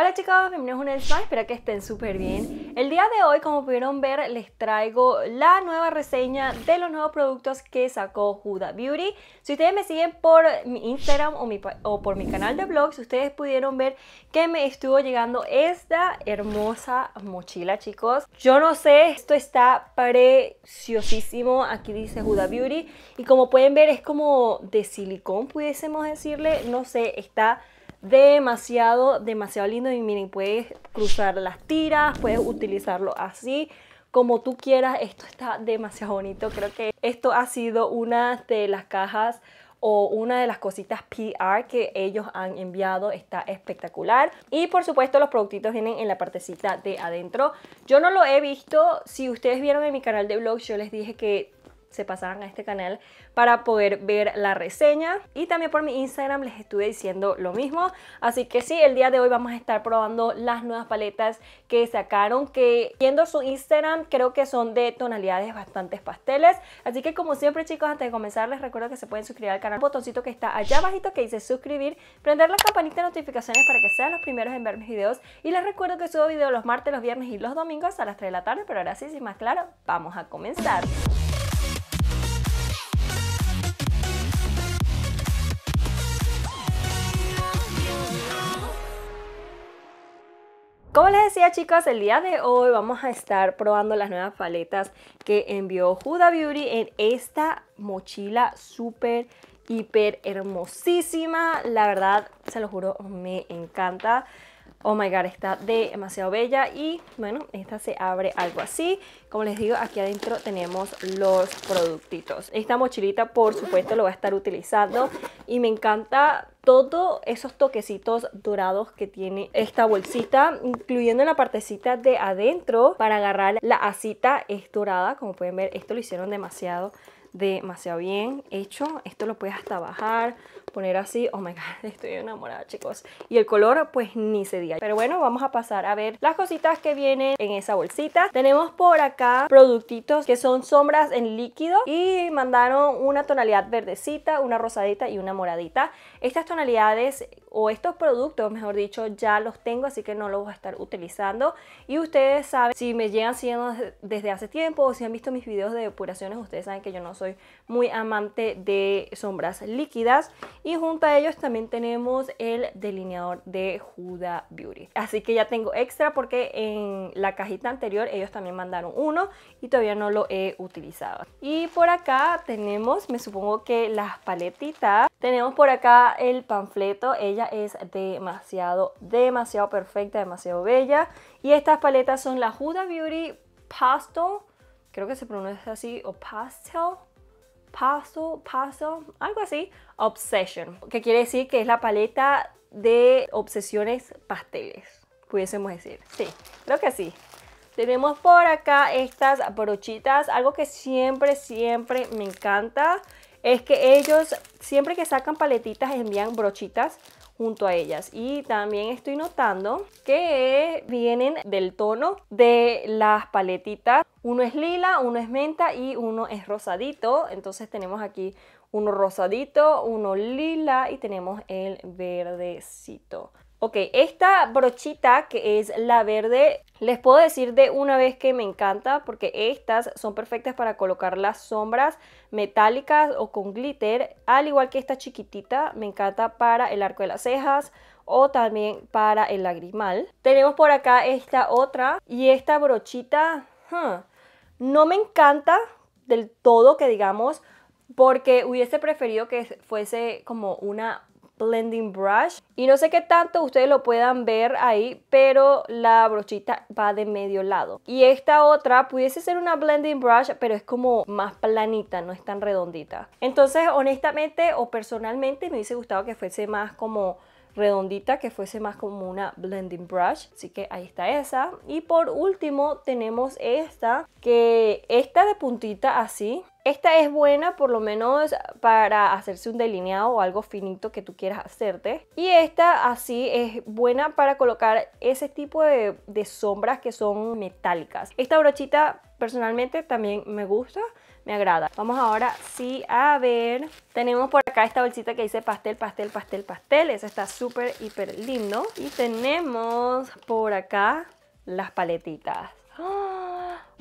Hola chicos, bienvenidos a un espero que estén súper bien. El día de hoy, como pudieron ver, les traigo la nueva reseña de los nuevos productos que sacó Huda Beauty. Si ustedes me siguen por mi Instagram o, por mi canal de blogs, ustedes pudieron ver que me estuvo llegando esta hermosa mochila, chicos. Yo no sé, esto está preciosísimo, aquí dice Huda Beauty. Y como pueden ver, es como de silicón, pudiésemos decirle, no sé, está demasiado, demasiado lindo. Y miren, puedes cruzar las tiras, puedes utilizarlo así como tú quieras. Esto está demasiado bonito. Creo que esto ha sido una de las cajas o una de las cositas PR que ellos han enviado está espectacular y por supuesto los productitos vienen en la partecita de adentro yo no lo he visto si ustedes vieron en mi canal de vlogs yo les dije que se pasaran a este canal para poder ver la reseña y también por mi Instagram les estuve diciendo lo mismo así que sí, el día de hoy vamos a estar probando las nuevas paletas que sacaron que viendo su Instagram creo que son de tonalidades bastantes pasteles así que como siempre chicos antes de comenzar les recuerdo que se pueden suscribir al canal, botoncito que está allá abajito que dice suscribir, prender la campanita de notificaciones para que sean los primeros en ver mis videos y les recuerdo que subo videos los martes, los viernes y los domingos a las 3 de la tarde pero ahora sí, sin más claro, vamos a comenzar Como les decía chicos, el día de hoy vamos a estar probando las nuevas paletas que envió Huda Beauty en esta mochila súper hiper hermosísima. La verdad, se lo juro, me encanta. Oh my god, está demasiado bella y bueno, esta se abre algo así. Como les digo, aquí adentro tenemos los productitos. Esta mochilita, por supuesto, lo voy a estar utilizando y me encanta todos esos toquecitos dorados que tiene esta bolsita, incluyendo la partecita de adentro para agarrar la asita es dorada, como pueden ver, esto lo hicieron demasiado demasiado bien hecho. Esto lo puedes hasta bajar, poner así. Oh my god, estoy enamorada, chicos. Y el color, pues ni se diga. Pero bueno, vamos a pasar a ver las cositas que vienen en esa bolsita. Tenemos por acá productitos que son sombras en líquido y mandaron una tonalidad verdecita, una rosadita y una moradita. Estas tonalidades o estos productos, mejor dicho, ya los tengo, así que no los voy a estar utilizando. Y ustedes saben, si me llegan siguiendo desde hace tiempo o si han visto mis videos de depuraciones, ustedes saben que yo no soy muy amante de sombras líquidas y junto a ellos también tenemos el delineador de Huda Beauty. Así que ya tengo extra porque en la cajita anterior ellos también mandaron uno y todavía no lo he utilizado. Y por acá tenemos, me supongo que las paletitas. Tenemos por acá el panfleto, ella es demasiado, demasiado perfecta, demasiado bella. Y estas paletas son la Huda Beauty Pastel, creo que se pronuncia así, o Pastel, paso paso algo así, Obsession, que quiere decir que es la paleta de obsesiones pasteles, pudiésemos decir. Sí, creo que sí. Tenemos por acá estas brochitas, algo que siempre, siempre me encanta, es que ellos siempre que sacan paletitas envían brochitas junto a ellas. Y también estoy notando que vienen del tono de las paletitas. Uno es lila, uno es menta y uno es rosadito. Entonces tenemos aquí uno rosadito, uno lila y tenemos el verdecito. Ok, esta brochita que es la verde les puedo decir de una vez que me encanta porque estas son perfectas para colocar las sombras metálicas o con glitter, al igual que esta chiquitita, me encanta para el arco de las cejas o también para el lagrimal. Tenemos por acá esta otra y esta brochita, no me encanta del todo que digamos porque hubiese preferido que fuese como una Blending Brush. Y no sé qué tanto ustedes lo puedan ver ahí, pero la brochita va de medio lado. Y esta otra pudiese ser una Blending Brush, pero es como más planita, no es tan redondita. Entonces, honestamente o personalmente, me hubiese gustado que fuese más como redondita que fuese más como una blending brush así que ahí está esa y por último tenemos esta que esta de puntita así esta es buena por lo menos para hacerse un delineado o algo finito que tú quieras hacerte. Y esta así es buena para colocar ese tipo de, sombras que son metálicas. Esta brochita personalmente también me gusta, me agrada. Vamos ahora sí a ver. Tenemos por acá esta bolsita que dice pastel, pastel, pastel, pastel. Esa está súper, hiper lindo. Y tenemos por acá las paletitas. ¡Oh!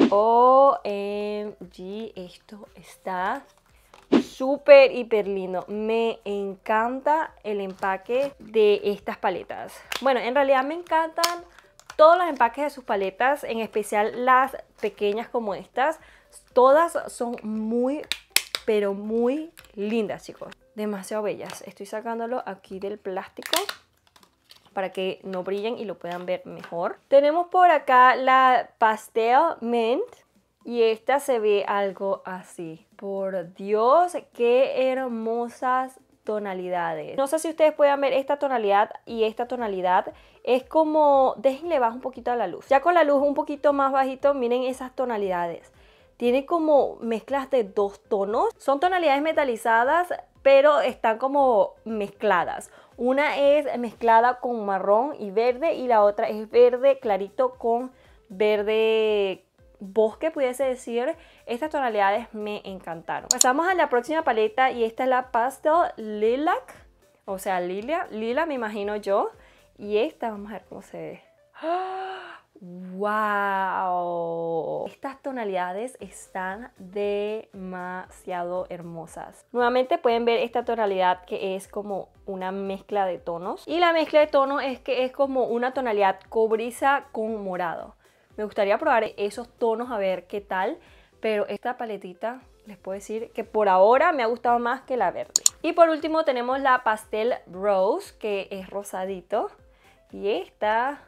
OMG, em, esto está súper hiper lindo me encanta el empaque de estas paletas bueno en realidad me encantan todos los empaques de sus paletas en especial las pequeñas como estas todas son muy pero muy lindas chicos demasiado bellas estoy sacándolo aquí del plástico para que no brillen y lo puedan ver mejor. Tenemos por acá la Pastel Mint y esta se ve algo así. Por Dios, qué hermosas tonalidades. No sé si ustedes puedan ver esta tonalidad y esta tonalidad. Es como, déjenle bajar un poquito a la luz. Ya con la luz un poquito más bajito, miren esas tonalidades. Tiene como mezclas de dos tonos. Son tonalidades metalizadas, pero están como mezcladas. Una es mezclada con marrón y verde y la otra es verde clarito con verde bosque, pudiese decir. Estas tonalidades me encantaron. Pasamos a la próxima paleta y esta es la Pastel Lilac, o sea, lilia lila me imagino yo. Y esta, vamos a ver cómo se ve. ¡Ah! ¡Wow! Estas tonalidades están demasiado hermosas. Nuevamente pueden ver esta tonalidad que es como una mezcla de tonos. Y la mezcla de tonos es que es como una tonalidad cobriza con morado. Me gustaría probar esos tonos a ver qué tal. Pero esta paletita les puedo decir que por ahora me ha gustado más que la verde. Y por último tenemos la pastel rose que es rosadito. Y esta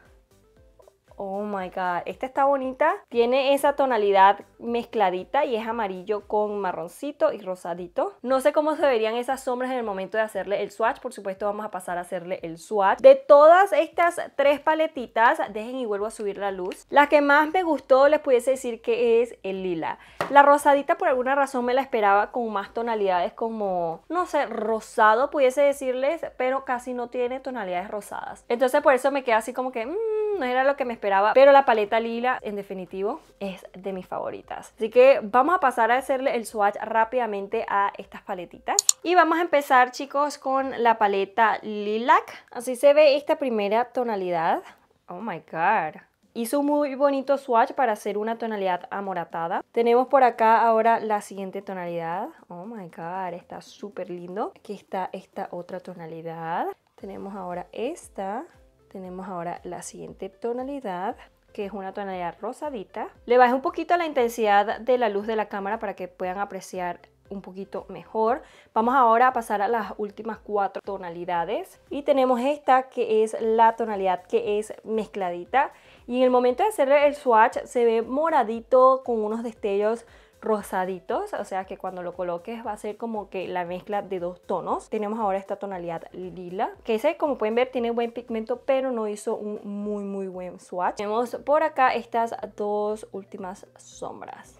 oh my god, esta está bonita. Tiene esa tonalidad mezcladita y es amarillo con marroncito y rosadito. No sé cómo se verían esas sombras en el momento de hacerle el swatch. Por supuesto vamos a pasar a hacerle el swatch. De todas estas tres paletitas, dejen y vuelvo a subir la luz. La que más me gustó les pudiese decir que es el lila. La rosadita por alguna razón me la esperaba con más tonalidades como, no sé, rosado pudiese decirles, pero casi no tiene tonalidades rosadas. Entonces por eso me queda así como que mm, no era lo que me esperaba pero la paleta lila en definitivo es de mis favoritas. Así que vamos a pasar a hacerle el swatch rápidamente a estas paletitas. Y vamos a empezar chicos con la paleta Lilac. Así se ve esta primera tonalidad. Oh my god. Hizo un muy bonito swatch para hacer una tonalidad amoratada. Tenemos por acá ahora la siguiente tonalidad. Oh my god, está súper lindo. Aquí está esta otra tonalidad. Tenemos ahora esta. Tenemos ahora la siguiente tonalidad que es una tonalidad rosadita. Le bajé un poquito la intensidad de la luz de la cámara para que puedan apreciar un poquito mejor. Vamos ahora a pasar a las últimas cuatro tonalidades y tenemos esta que es la tonalidad que es mezcladita y en el momento de hacer el swatch se ve moradito con unos destellos rosaditos, o sea que cuando lo coloques va a ser como que la mezcla de dos tonos. Tenemos ahora esta tonalidad lila, que ese como pueden ver tiene buen pigmento, pero no hizo un muy muy buen swatch. Tenemos por acá estas dos últimas sombras.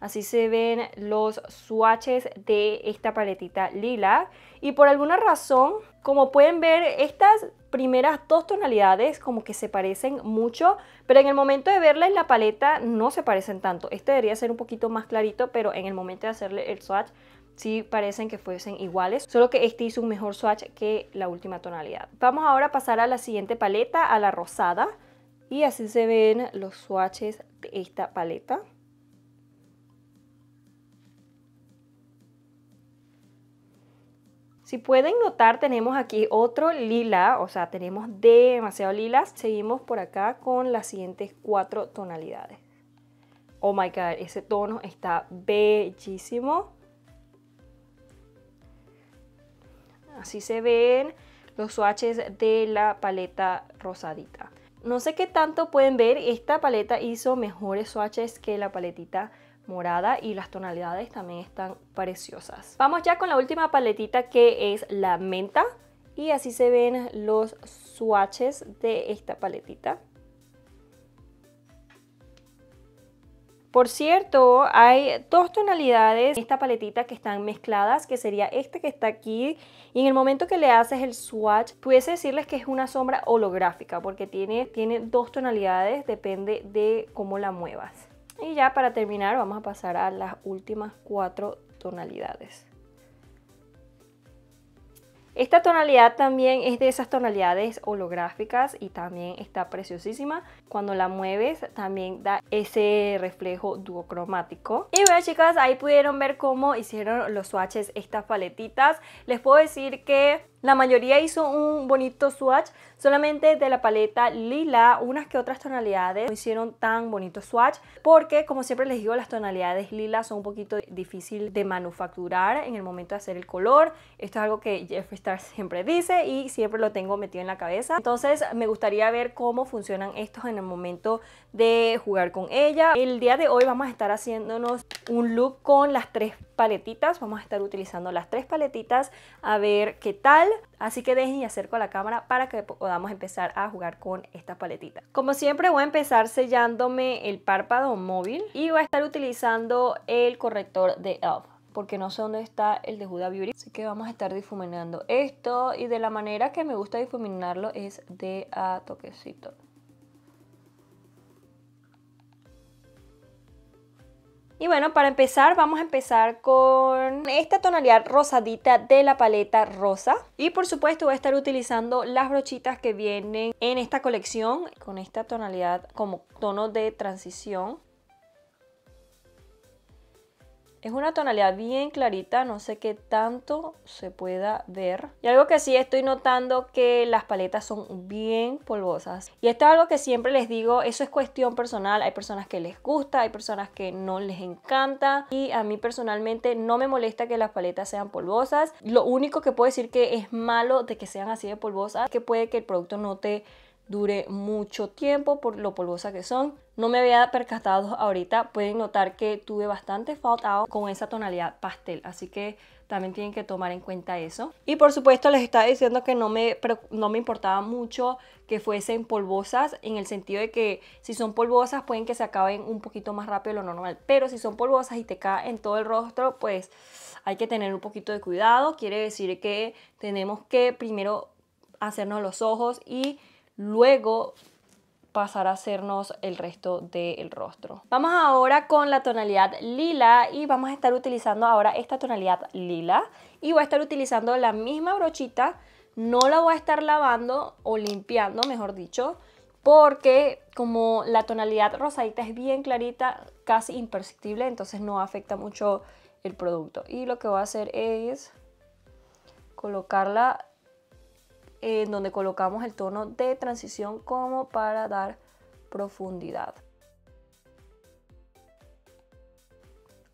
Así se ven los swatches de esta paletita lila. Y por alguna razón como pueden ver, estas primeras dos tonalidades como que se parecen mucho, pero en el momento de verla en la paleta no se parecen tanto. Este debería ser un poquito más clarito, pero en el momento de hacerle el swatch sí parecen que fuesen iguales, solo que este hizo un mejor swatch que la última tonalidad. Vamos ahora a pasar a la siguiente paleta, a la rosada, y así se ven los swatches de esta paleta. Si pueden notar, tenemos aquí otro lila, o sea, tenemos demasiado lilas. Seguimos por acá con las siguientes cuatro tonalidades. Oh my God, ese tono está bellísimo. Así se ven los swatches de la paleta rosadita. No sé qué tanto pueden ver, esta paleta hizo mejores swatches que la paletita morada y las tonalidades también están preciosas. Vamos ya con la última paletita que es la menta y así se ven los swatches de esta paletita. Por cierto, hay dos tonalidades en esta paletita que están mezcladas, que sería este que está aquí. Y en el momento que le haces el swatch, puedes decirles que es una sombra holográfica, porque tiene, tiene dos tonalidades, depende de cómo la muevas. Y ya para terminar vamos a pasar a las últimas cuatro tonalidades. Esta tonalidad también es de esas tonalidades holográficas y también está preciosísima. Cuando la mueves también da ese reflejo duocromático. Y bueno chicas, ahí pudieron ver cómo hicieron los swatches estas paletitas. Les puedo decir que la mayoría hizo un bonito swatch, solamente de la paleta lila, unas que otras tonalidades no hicieron tan bonito swatch, porque como siempre les digo, las tonalidades lila son un poquito difícil de manufacturar en el momento de hacer el color. Esto es algo que Jeff Star siempre dice y siempre lo tengo metido en la cabeza. Entonces me gustaría ver cómo funcionan estos en el momento de jugar con ella. El día de hoy vamos a estar haciéndonos un look con las tres paletitas. Vamos a estar utilizando las tres paletitas a ver qué tal así que dejen y acerco la cámara para que podamos empezar a jugar con esta paletita. Como siempre voy a empezar sellándome el párpado móvil y voy a estar utilizando el corrector de ELF porque no sé dónde está el de Huda Beauty. Así que vamos a estar difuminando esto y de la manera que me gusta difuminarlo es de a toquecito. Y bueno, para empezar vamos a empezar con esta tonalidad rosadita de la paleta rosa. Y por supuesto voy a estar utilizando las brochitas que vienen en esta colección con esta tonalidad como tono de transición. Es una tonalidad bien clarita, no sé qué tanto se pueda ver. Y algo que sí estoy notando que las paletas son bien polvosas. Y esto es algo que siempre les digo, eso es cuestión personal. Hay personas que les gusta, hay personas que no les encanta. Y a mí personalmente no me molesta que las paletas sean polvosas. Lo único que puedo decir que es malo de que sean así de polvosas, que puede que el producto no te dure mucho tiempo por lo polvosa que son. No me había percatado ahorita, pueden notar que tuve bastante faltado con esa tonalidad pastel, así que también tienen que tomar en cuenta eso. Y por supuesto les estaba diciendo que no me, no me importaba mucho que fuesen polvosas, en el sentido de que si son polvosas pueden que se acaben un poquito más rápido de lo normal, pero si son polvosas y te cae en todo el rostro, pues hay que tener un poquito de cuidado, quiere decir que tenemos que primero hacernos los ojos y luego pasar a hacernos el resto del rostro. Vamos ahora con la tonalidad lila y vamos a estar utilizando ahora esta tonalidad lila y voy a estar utilizando la misma brochita, no la voy a estar lavando o limpiando, mejor dicho, porque como la tonalidad rosadita es bien clarita, casi imperceptible, entonces no afecta mucho el producto. Y lo que voy a hacer es colocarla en donde colocamos el tono de transición como para dar profundidad.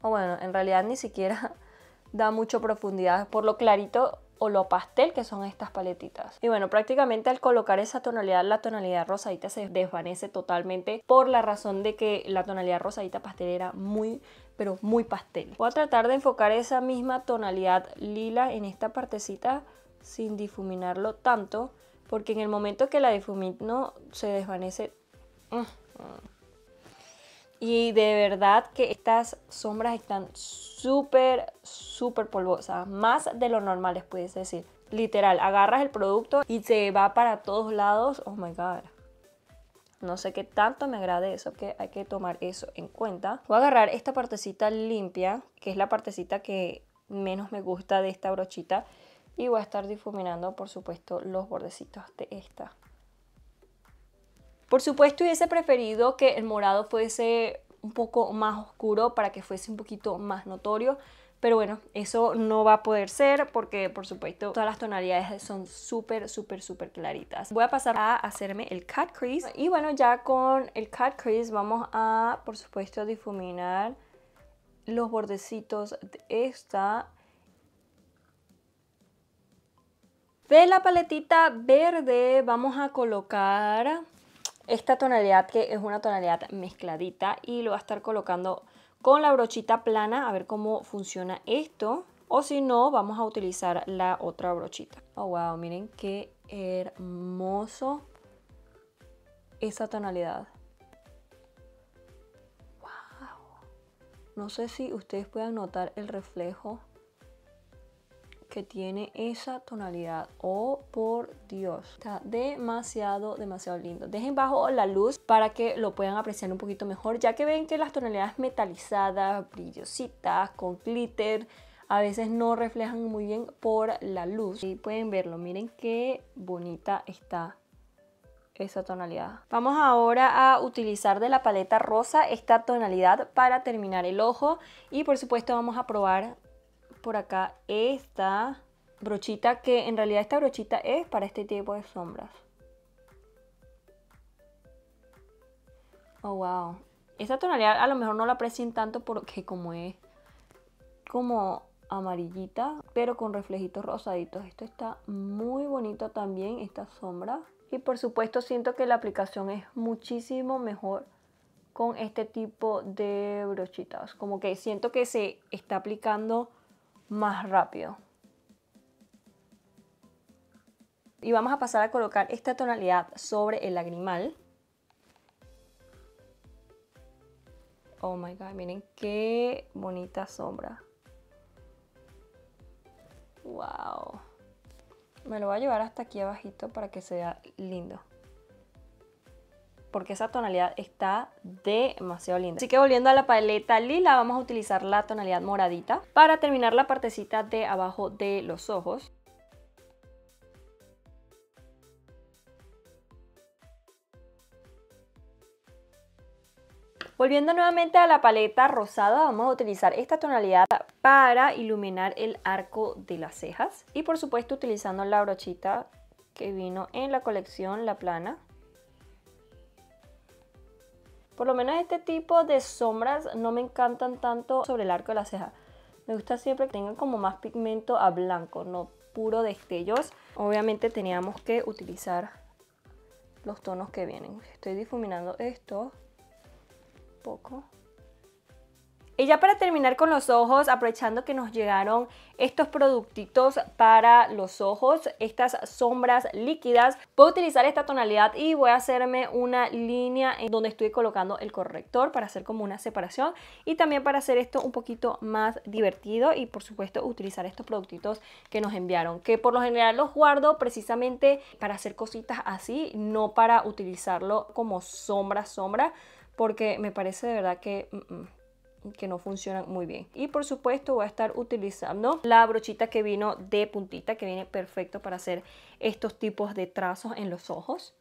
O bueno, en realidad ni siquiera da mucho profundidad por lo clarito o lo pastel que son estas paletitas. Y bueno, prácticamente al colocar esa tonalidad, la tonalidad rosadita se desvanece totalmente por la razón de que la tonalidad rosadita pastelera era muy pero muy pastel. Voy a tratar de enfocar esa misma tonalidad lila en esta partecita sin difuminarlo tanto, porque en el momento que la difumino se desvanece. Mm, mm. Y de verdad que estas sombras están súper, súper polvosas, más de lo normal, les puedes decir. Literal, agarras el producto y se va para todos lados. Oh my god. No sé qué tanto me agrade eso, que hay que tomar eso en cuenta. Voy a agarrar esta partecita limpia, que es la partecita que menos me gusta de esta brochita y voy a estar difuminando por supuesto los bordecitos de esta. Por supuesto hubiese preferido que el morado fuese un poco más oscuro para que fuese un poquito más notorio, pero bueno, eso no va a poder ser porque por supuesto todas las tonalidades son súper, súper, súper claritas. Voy a pasar a hacerme el cut crease y bueno, ya con el cut crease vamos a por supuesto difuminar los bordecitos de esta De la paletita verde vamos a colocar esta tonalidad que es una tonalidad mezcladita y lo va a estar colocando con la brochita plana a ver cómo funciona esto o si no vamos a utilizar la otra brochita oh wow miren qué hermoso esa tonalidad wow no sé si ustedes puedan notar el reflejo que tiene esa tonalidad. Oh, por Dios. Está demasiado, demasiado lindo. Dejen bajo la luz para que lo puedan apreciar un poquito mejor, ya que ven que las tonalidades metalizadas, brillositas, con glitter, a veces no reflejan muy bien por la luz. Y pueden verlo, miren qué bonita está esa tonalidad. Vamos ahora a utilizar de la paleta rosa esta tonalidad para terminar el ojo y por supuesto vamos a probar por acá esta brochita que en realidad esta brochita es para este tipo de sombras. Oh, wow. Esta tonalidad a lo mejor no la aprecien tanto porque como es como amarillita, pero con reflejitos rosaditos. Esto está muy bonito también, esta sombra. Y por supuesto siento que la aplicación es muchísimo mejor con este tipo de brochitas. Como que siento que se está aplicando más rápido. Y vamos a pasar a colocar esta tonalidad sobre el lagrimal. Oh my god, miren qué bonita sombra. Wow. Me lo voy a llevar hasta aquí abajito para que sea lindo porque esa tonalidad está demasiado linda. Así que volviendo a la paleta lila, vamos a utilizar la tonalidad moradita para terminar la partecita de abajo de los ojos. Volviendo nuevamente a la paleta rosada, vamos a utilizar esta tonalidad para iluminar el arco de las cejas. Y por supuesto utilizando la brochita que vino en la colección La Plana. Por lo menos este tipo de sombras no me encantan tanto sobre el arco de la ceja. Me gusta siempre que tengan como más pigmento a blanco, no puro destellos. Obviamente teníamos que utilizar los tonos que vienen. Estoy difuminando esto un poco. Y ya para terminar con los ojos, aprovechando que nos llegaron estos productitos para los ojos, estas sombras líquidas, puedo utilizar esta tonalidad y voy a hacerme una línea en donde estoy colocando el corrector para hacer como una separación y también para hacer esto un poquito más divertido y por supuesto utilizar estos productitos que nos enviaron, que por lo general los guardo precisamente para hacer cositas así, no para utilizarlo como sombra sombra porque me parece de verdad que mm, mm, que no funcionan muy bien. Y por supuesto voy a estar utilizando la brochita que vino de puntita que viene perfecto para hacer estos tipos de trazos en los ojos.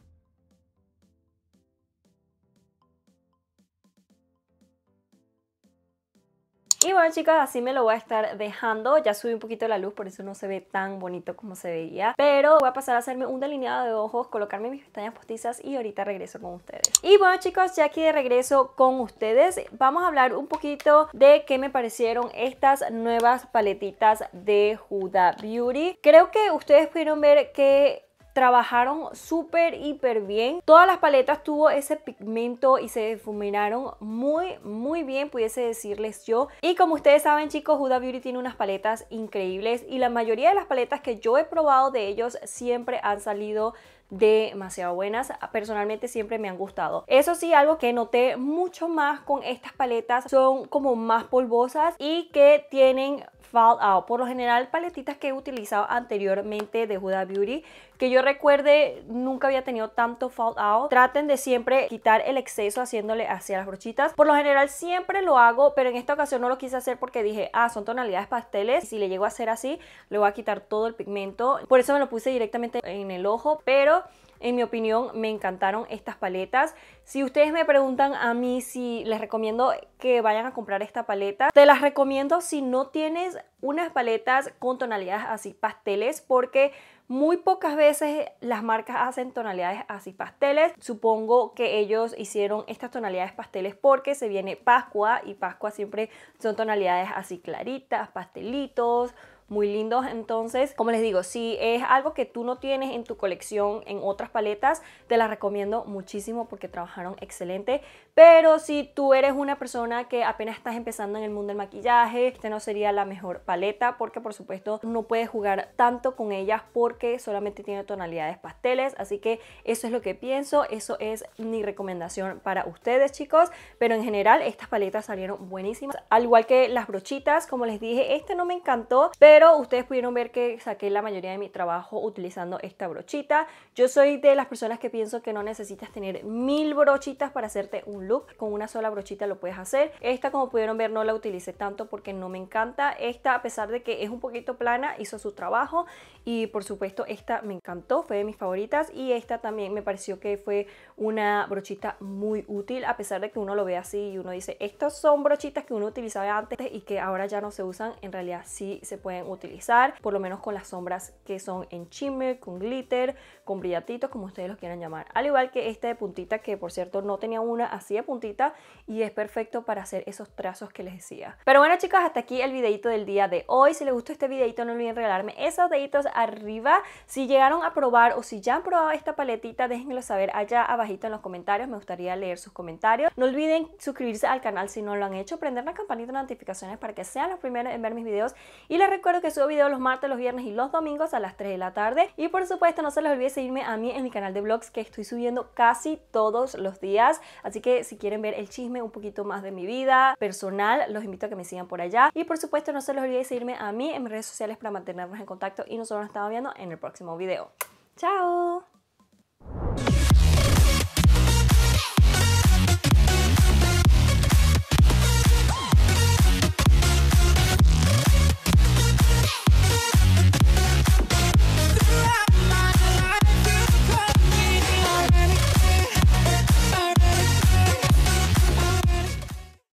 Y bueno chicas, así me lo voy a estar dejando. Ya subí un poquito la luz, por eso no se ve tan bonito como se veía. Pero voy a pasar a hacerme un delineado de ojos, colocarme mis pestañas postizas y ahorita regreso con ustedes. Y bueno chicos, ya aquí de regreso con ustedes, vamos a hablar un poquito de qué me parecieron estas nuevas paletitas de Huda Beauty. Creo que ustedes pudieron ver que trabajaron súper, hiper bien. Todas las paletas tuvo ese pigmento y se difuminaron muy, muy bien, pudiese decirles yo. Y como ustedes saben, chicos, Huda Beauty tiene unas paletas increíbles y la mayoría de las paletas que yo he probado de ellos siempre han salido demasiado buenas personalmente siempre me han gustado eso sí algo que noté mucho más con estas paletas son como más polvosas y que tienen Fall Out, Por lo general, paletitas que he utilizado anteriormente de Huda Beauty, que yo recuerde nunca había tenido tanto Fall Out Traten de siempre quitar el exceso haciéndole hacia las brochitas. Por lo general siempre lo hago, pero en esta ocasión no lo quise hacer porque dije, ah, son tonalidades pasteles. si le llego a hacer así, le voy a quitar todo el pigmento. Por eso me lo puse directamente en el ojo, pero... En mi opinión, me encantaron estas paletas. Si ustedes me preguntan a mí si les recomiendo que vayan a comprar esta paleta, te las recomiendo si no tienes unas paletas con tonalidades así pasteles porque muy pocas veces las marcas hacen tonalidades así pasteles. Supongo que ellos hicieron estas tonalidades pasteles porque se viene Pascua y Pascua siempre son tonalidades así claritas, pastelitos, muy lindos. Entonces, como les digo, si es algo que tú no tienes en tu colección en otras paletas, te las recomiendo muchísimo porque trabajaron excelente. Pero si tú eres una persona que apenas estás empezando en el mundo del maquillaje, este no sería la mejor paleta porque por supuesto no puedes jugar tanto con ellas porque solamente tiene tonalidades pasteles. Así que eso es lo que pienso, eso es mi recomendación para ustedes chicos. Pero en general estas paletas salieron buenísimas. Al igual que las brochitas, como les dije, este no me encantó, pero ustedes pudieron ver que saqué la mayoría de mi trabajo utilizando esta brochita. Yo soy de las personas que pienso que no necesitas tener mil brochitas para hacerte un con una sola brochita lo puedes hacer. Esta como pudieron ver no la utilicé tanto porque no me encanta. Esta a pesar de que es un poquito plana hizo su trabajo y por supuesto esta me encantó, fue de mis favoritas y esta también me pareció que fue una brochita muy útil a pesar de que uno lo ve así y uno dice estas son brochitas que uno utilizaba antes y que ahora ya no se usan, en realidad sí se pueden utilizar, por lo menos con las sombras que son en shimmer, con glitter, con brillatitos, como ustedes los quieran llamar. Al igual que esta de puntita que por cierto no tenía una así puntita y es perfecto para hacer esos trazos que les decía. Pero bueno chicos hasta aquí el videito del día de hoy. Si les gustó este videito no olviden regalarme esos deditos arriba. Si llegaron a probar o si ya han probado esta paletita, déjenmelo saber allá abajito en los comentarios. Me gustaría leer sus comentarios. No olviden suscribirse al canal si no lo han hecho, prender la campanita de notificaciones para que sean los primeros en ver mis videos. Y les recuerdo que subo videos los martes, los viernes y los domingos a las 3 de la tarde. Y por supuesto no se les olvide seguirme a mí en mi canal de vlogs que estoy subiendo casi todos los días. Así que si quieren ver el chisme un poquito más de mi vida personal, los invito a que me sigan por allá. Y por supuesto, no se les olvide seguirme a mí en mis redes sociales para mantenernos en contacto y nosotros nos estamos viendo en el próximo video. ¡Chao!